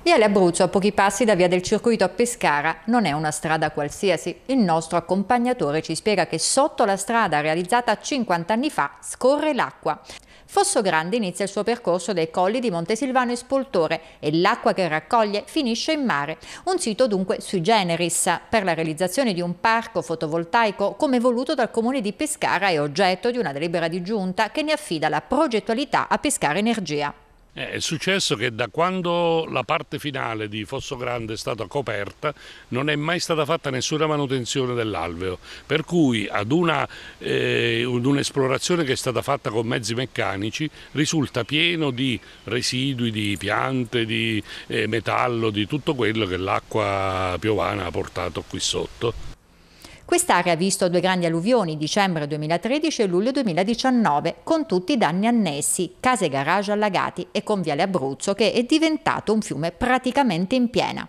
Viale Abruzzo, a pochi passi da Via del Circuito a Pescara, non è una strada qualsiasi. Il nostro accompagnatore ci spiega che sotto la strada realizzata 50 anni fa scorre l'acqua. Fosso Grande inizia il suo percorso dai colli di Montesilvano e Spoltore e l'acqua che raccoglie finisce in mare. Un sito dunque sui generis per la realizzazione di un parco fotovoltaico come voluto dal comune di Pescara e oggetto di una delibera di giunta che ne affida la progettualità a Pescara Energia. Eh, è successo che da quando la parte finale di Fosso Grande è stata coperta non è mai stata fatta nessuna manutenzione dell'alveo, per cui ad, eh, un'esplorazione eh, un che è stata fatta con mezzi meccanici risulta pieno di residui, di piante, di eh, metallo, di tutto quello che l'acqua piovana ha portato qui sotto. Quest'area ha visto due grandi alluvioni, dicembre 2013 e luglio 2019, con tutti i danni annessi, case e garage allagati e con Viale Abruzzo che è diventato un fiume praticamente in piena.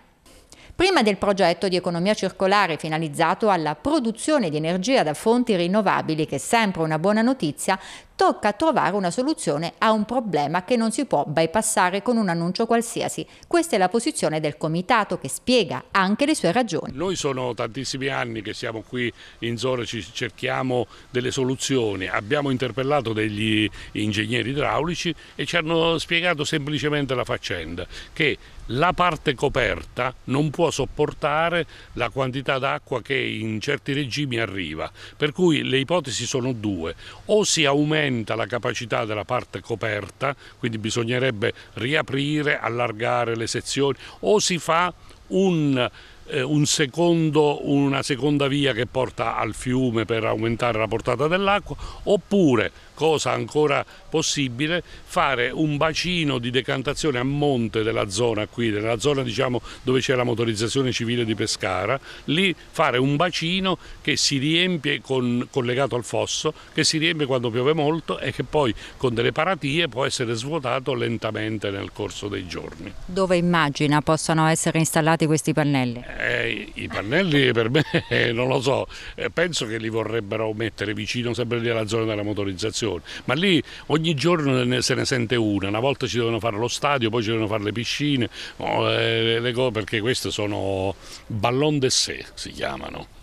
Prima del progetto di economia circolare finalizzato alla produzione di energia da fonti rinnovabili, che è sempre una buona notizia, tocca trovare una soluzione a un problema che non si può bypassare con un annuncio qualsiasi. Questa è la posizione del comitato che spiega anche le sue ragioni. Noi sono tantissimi anni che siamo qui in zona, ci cerchiamo delle soluzioni, abbiamo interpellato degli ingegneri idraulici e ci hanno spiegato semplicemente la faccenda, che la parte coperta non può sopportare la quantità d'acqua che in certi regimi arriva, per cui le ipotesi sono due, o si aumenta aumenta la capacità della parte coperta, quindi bisognerebbe riaprire, allargare le sezioni o si fa un, eh, un secondo, una seconda via che porta al fiume per aumentare la portata dell'acqua, oppure, cosa ancora possibile, fare un bacino di decantazione a monte della zona qui, della zona diciamo, dove c'è la motorizzazione civile di Pescara, lì fare un bacino che si riempie con, collegato al fosso, che si riempie quando piove molto e che poi con delle paratie può essere svuotato lentamente nel corso dei giorni. Dove immagina possano essere installati pensate questi pannelli? Eh, I pannelli per me non lo so, eh, penso che li vorrebbero mettere vicino sempre lì alla zona della motorizzazione, ma lì ogni giorno se ne sente una, una volta ci devono fare lo stadio, poi ci devono fare le piscine, no, eh, le, cose, perché queste sono ballon de sé si chiamano.